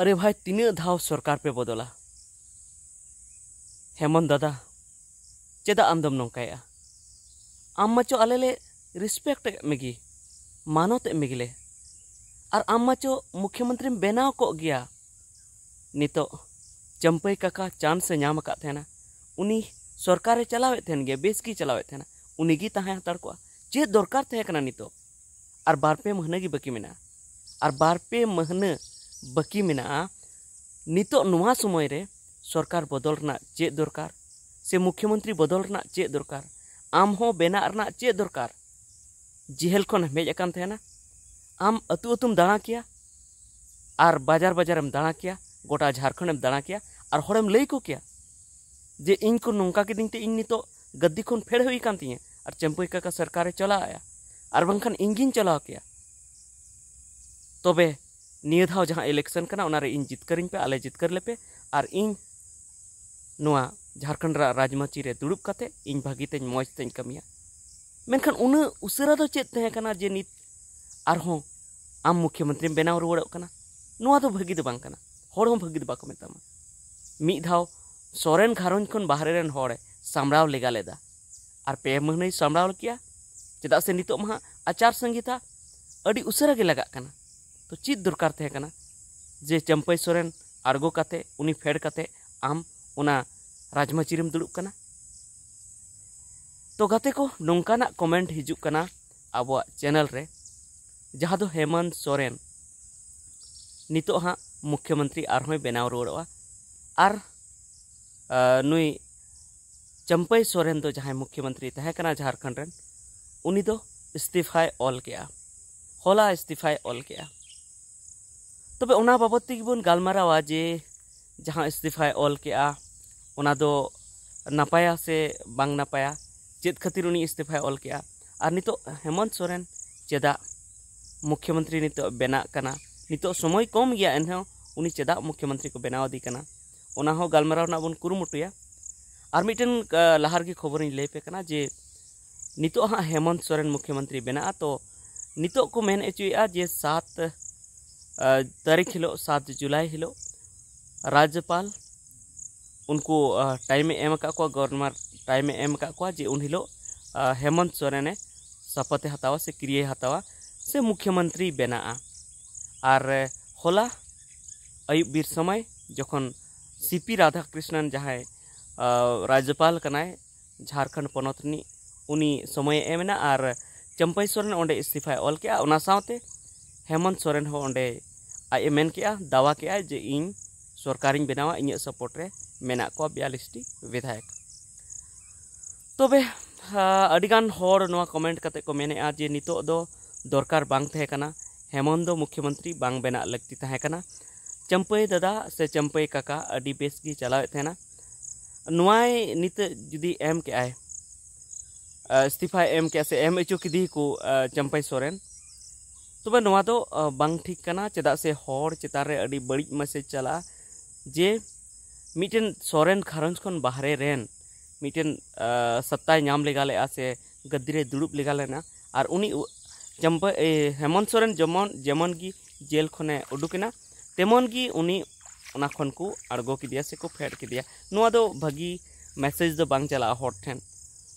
अरे भाई तीन धाव सरकार पे बदला हेमंत दादा चेदा आमदम नौकाया आम माचो आलेले रिस्पेक्ट मेगी मानत मेगिले और आम माचो मुख्यमंत्री बनाव को गया नितो चंपई काका चांस से नाम का उनी सरकार चलावे थे बेस की चलावे थे ना उनी की तहाँ हतार को चे दरकार थे नित और बारपे पे महीने की बाकी मेना और बारपे पे महीने बाकी मे नित समय सरकार बदल चे दरकार से मुख्यमंत्री बदल चे दरकार आम हो बना चे दरकार जिहल खन हमेजन आम अतुअत दाणा किया बाजार बाजार दाणा किया गोटा झारखंड दाणा किया और हम लैको किया जे इन को नौका कदिंगे इन नित गद्दी खन फेड़ होती तीन और चंपई काका सरकार चलाया और बाखान इनगी गलाव किया तब निय दौ जहाँ इलेक्शन कर जितकर पे आले जितकर लेपे और इन झारखंड राजमाची दुड़ब करते इन भागीते मजते कमिया मेखान उसरा चेकान जे नित आम मुख्यमंत्री बनाव रुआड़ना भागी तो भागी तो बातमा मिद सरें गारंज बहारे सामलाव लेगा लेदा और पे महन सामलाव लगे चेदा से नितोग महा आचार संगीता उसरा लगा तो चीज दरकार जे चंपई सोरेन आर्गो काते उनी फेड काते आम उना राजमा चिरम दुड़ुक कना तो गाते को नोंकाना कमेंट हिजुक कना अब चैनल रे जहां दो हेमंत सोरेन नितो हाँ मुख्यमंत्री आरहोय बनाव रोड़वा आर नई चंपई सोरेन तो जहां मुख्यमंत्री तहे कना झारखंड रेन उनी तो इस्तीफा ऑल किया होला इस्तीफा ऑल किया तब तो बाबद तेबन गलमारा जे जहाँ इस्तीफा ऑल के नपाया से बांग नपाया चेद खातिर इस्तीफा इस्तीफाय ऑल के नित तो हेमंत सोरेन चेदा मुख्यमंत्री नित तो बना नित तो समय कम गया एन उनी चेदा मुख्यमंत्री को बनादी गलमारा बन कुरुमुटुया और मिटन लहारगे खबर लैपे जे नित हाँ हेमंत सोरेन मुख्यमंत्री बना तो नित को मेन अचुए जे सात तारीख हिलो सात जुलाई हिलो राज्यपाल उनको टाइम एम का गवर्नर टाइम एम का जे उन हिलो हेमंत सोरेने शपथ हतावा से क्रिय हतावा से मुख्यमंत्री बना आर होला अयुब बीर समय जखन सीपी राधा कृष्णन जहाँ राज्यपाल कनाय झारखंड पनत उनी समय एमना और चंपई सोरेन ओंडे इस्तीफा ऑल के हेमंत सोरेन हो ओंडे आजन के दावा के जे इन सरकार बनावा इन सपोर्ट में बयालिसटी विधायक तब कमेंट करते को मेने जे नित दरकार हेमंत मुख्यमंत्री बांग बना लगती तहकना चंपई दादा से चंपई काका अभी बेस चलावेना नित जुदी एम के इस्तीफा एम के से एम अचूक चंपई सोरेन तब तो, तो ठीकना चेदा से हर चितारे बड़ी मैसेज चला जे मिटन सोरेन गारंज खन बाहरे रेन मिटन सत्ताय नाम लेगा ले से गद्दीरे दुड़ब लेगा लेना और उनी चंप हेमंत सोरेन जमन जेमन की जेल खने उडुकना तेमन की उनी को अड़गो की से को फेड कि दिया नुवा दो तो मैसेज तो बांग चला हॉट थेन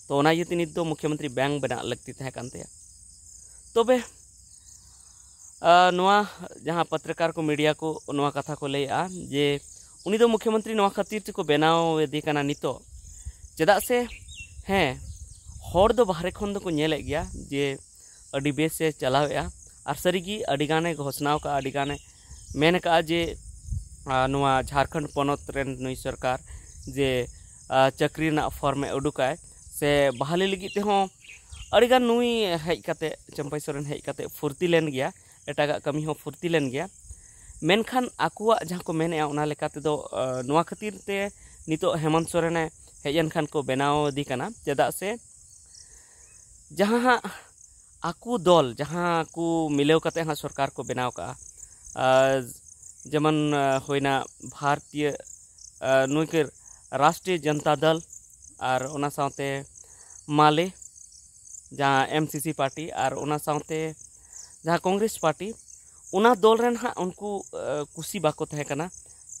तो नित तो मुख्यमंत्री बैंक बना लगती थे तबे जहाँ पत्रकार को मीडिया को नवा कथा को लिया जे उन्हीं मुख्यमंत्री नवा खातिर को बनावेदे नित चा से हैं हर दो बाहर खन दोल गया जे अभी बेस से चलावे और सारीगी अगान घोषणा का अगान मन का जे नवा झारखंड नई सरकार जे चाकरी फर्म उडुक से बहाली लगे तेगान नई हजकते चम्पाई सोरेन हजकते फूर्ती लेन गया एटाग कमी फूर्ती लेन मेखान आकुआ खाते नित हेमंत सोरेन हजन खान को बनावी चदा से जहाँ आकु दल जहाँ को मिले हाँ सरकार को बनाव का जेमन होना भारतीय नुकर राष्ट्रीय जनता दल और माले जहाँ एम एमसीसी पार्टी और जहाँ कांग्रेस पार्टी उना दल हाँ, उनको कुसी बाको बाकोना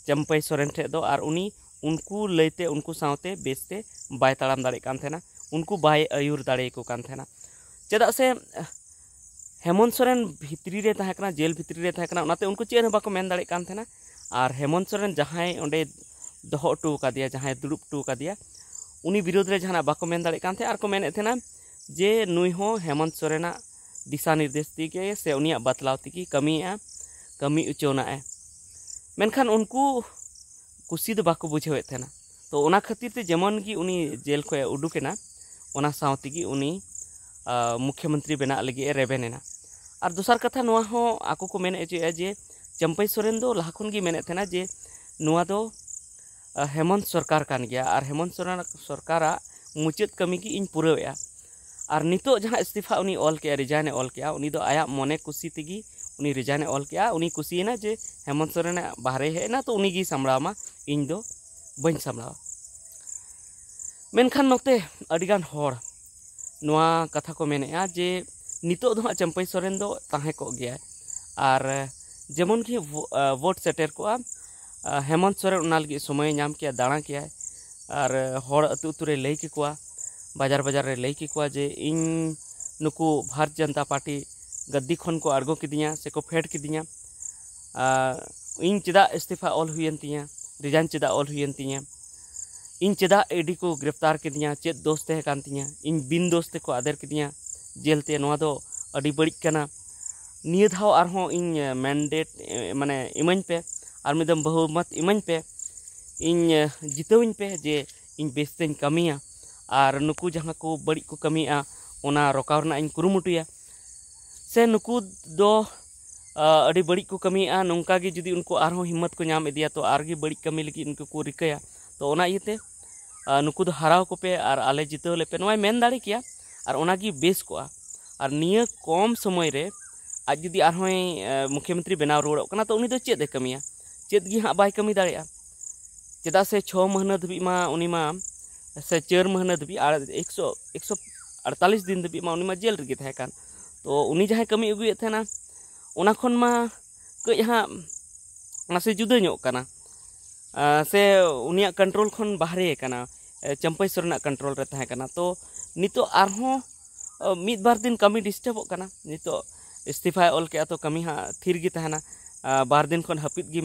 चम्पई सोरेन ठेद और उनी उनको लैते उनको साथ बेसते बै ताम दाना उनको बै आयुर दाकना चेदा से हेमंत सोरेन भित्री तहकना जेल भित्री तहकना उनको चेहरे बाको मन दाना और हेमंत सोरेन जहाँ दह अटोकिया जहाँ का अटोकिया उन्नी विरोध में जहाँ बाको मन दाना और को मेन थे जे नुह हेमंत सोरेना दिशा निर्देश दी से उन्हें बतलाव थी कमी है कमी उचोना है मनखान उनकू कुशी तो बाको बुझे थे तो खातिर जेमन की जेल खे उडुकना मुख्यमंत्री बना लगे रेबेना और दूसर कथा ना आको को मेन अचुए जे चम्पई सोरेन दो लहा खनगे जे नुआ दो हेमंत सरकार कान और हेमंत सरकार मुचाद कमी की पूरा और नित इस्तीफा उन्हीं ऑल रिजाइन ऑल के आया मने कुशी तेगी उन्हीं रिजाइन ऑल के उन्हीं जे हेमंत सोरेन बाहरे हेना तो उन्हीं सामलावा इन दो बन सामलावा मेनखान नोते कथा को मेने जे नित दो चंपई सोरेन दो ताहे गया और जेमन की वोट सेटेर को हेमंत सोरेन उना समय नाम के दाड़ा किया और होड़ अतु उतुरे लई बाजार बाजार लैके को नुकू भारतीय जनता पार्टी गद्दी खन को आर्गो किदिया से को फेड किदिया इन चेदा इस्तीफा ऑल हुई तीन रिजाइन चेदा ऑल हुई तीन इन चेदा एडी को गिरफ्तार किदिया चेद दोस्ते हैं तीन इन बिन दोस्ते को आदर किदिया जेलते बड़ी करना निय दौ और इन मैंडेट माने इमाज पे और मिदम बहुमत इमाज पे इन जितवें पे जे इन बेस्त कमिया और नुकू जहाँ को बड़ी को कमी रोका कुरुटा से नुकू दो अभी बड़ी को कमी नौका जुदी उनको और हिम्मत को नाम तो और बड़ी कमी लगी उनको को रिकाया तो इतने नुकू हारा को पे और आले जितावले पे नये मन दाड़े और बेस को और निया कम समय रे आज जुदी और मुख्यमंत्री बना रुआड़ा तो उन्हीं चेदे कमी चेदगी हाँ बै कमी दाड़ा चेदा से छ महीना धाबी मा उनी मा से चार महीना दबी एक सौ एक सौ अड़तालीस दिन दबी में उनमा जेल रगे थे तो उन्हीं जहाँ कमी अगुए थे खनमा कई हाँ जुदाजा से उन कंट्रोल खन बाहरे बाहरेना चम्पई कंट्रोल रहे तो नित तो बार दिन कमी डिस्टर्ब नित तो इस्तीफा ऑल के तो कमी हाँ थिर गेना बार दिन खन हपित गे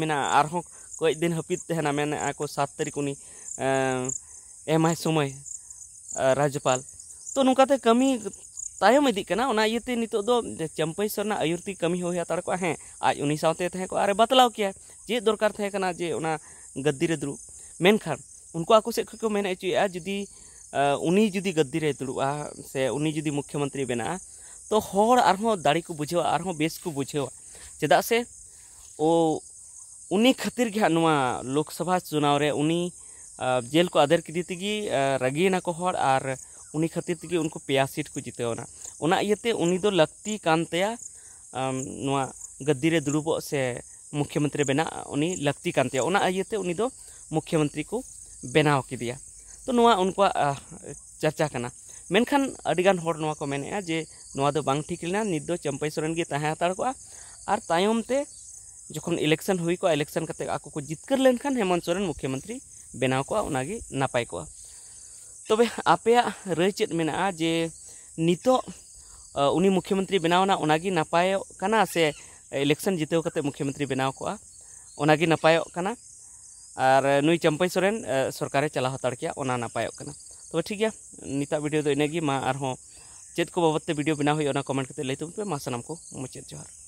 कई दिन हपित को सात तारीख उन्हीं एम आई सोमय राज्यपाल तो नौकाते कमी तायम इदना चम्पई सर आयुर्ति कमी हो को आज उन को आरे बतलाव किया जे दरकार जे गद्दी दुरुब मेखान उनको आपको को मेन अचुए जी उन्हीं जुदी गद्दी दुरुब से उन्हीं जुदी मुख्यमंत्री बना तो दाड़ी को बुझे और बेस को बुझे चेदा से ओ खातिर लोकसभा चुनाव रे जेल को आदर ᱠᱮᱫᱮ ᱛᱮᱜᱮ ᱨᱟᱹᱜᱤᱭᱮᱱᱟ ᱠᱚ ᱦᱚᱲ खातिर ᱩᱱᱤ उनको पे सीट को ᱥᱤᱴ ᱠᱚ ᱡᱤᱛᱟᱹᱣᱱᱟ ᱚᱱᱟ ᱤᱭᱟᱹᱛᱮ मुख्यमंत्री बना उनी लगती उनी दो मुख्यमंत्री को बनाव किदिया तो उनको चर्चा करना मेनखान अडीगान हर नवा को मेने जे नवा दो बांग ठीक लेना नित दो चंपई सोरेन तहे हतार को और तायम ते जखन इलेक्शन हुई को इलेक्शन करते आको को जितकर लेनखान हेमंत सोरेन मुख्यमंत्री बनाव को नपाय को तब ᱛᱚᱵᱮ ᱟᱯᱮᱭᱟᱜ ᱨᱟᱹᱭ ᱪᱮᱫ ᱢᱮᱱᱟᱜᱼᱟ ᱡᱮ ᱱᱤᱛᱚᱜ ᱩᱱᱤ ᱢᱩᱠᱷᱭᱚᱢᱚᱱᱛᱨᱤ इलेक्शन जितव करते मुख्यमंत्री बनाव को नपाय और नई चम्पाई सोरेन सरकारे चला हतारे नपाय तब ठीक है नित भिडियो इनगे मा और चेक को बाबदे भिडियो बनाव कमेंट करते लैतुम पे मा सामना को मुचाद जोहार